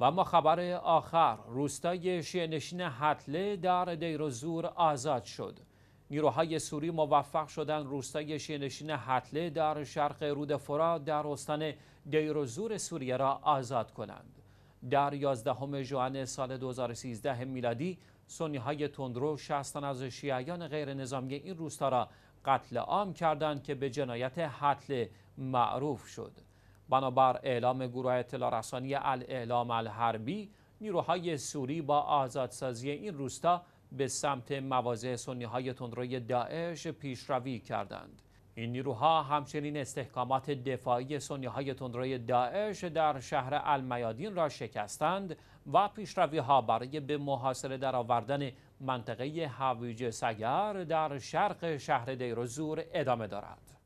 و اما خبر آخر روستای شیعنشین حتله در دیروزور آزاد شد نیروهای سوری موفق شدن روستای شیعنشین حتله در شرق رود فرات در استان دیروزور سوریه را آزاد کنند در 11 ژوئن سال 2013 میلادی سنی های تندرو شستن از شیعیان غیر نظامی این روستا را قتل عام کردند که به جنایت حتله معروف شد بنابر اعلام گروه اطلاع رسانی الاعلام الحربی نیروهای سوری با آزادسازی این روستا به سمت مواضع سنی های تندروی داعش پیشروی کردند این نیروها همچنین استحکامات دفاعی سنی های تندروی داعش در شهر المیادین را شکستند و پیشروی ها برای به محاصره درآوردن منطقه هویج سگر در شرق شهر دیروزور ادامه دارد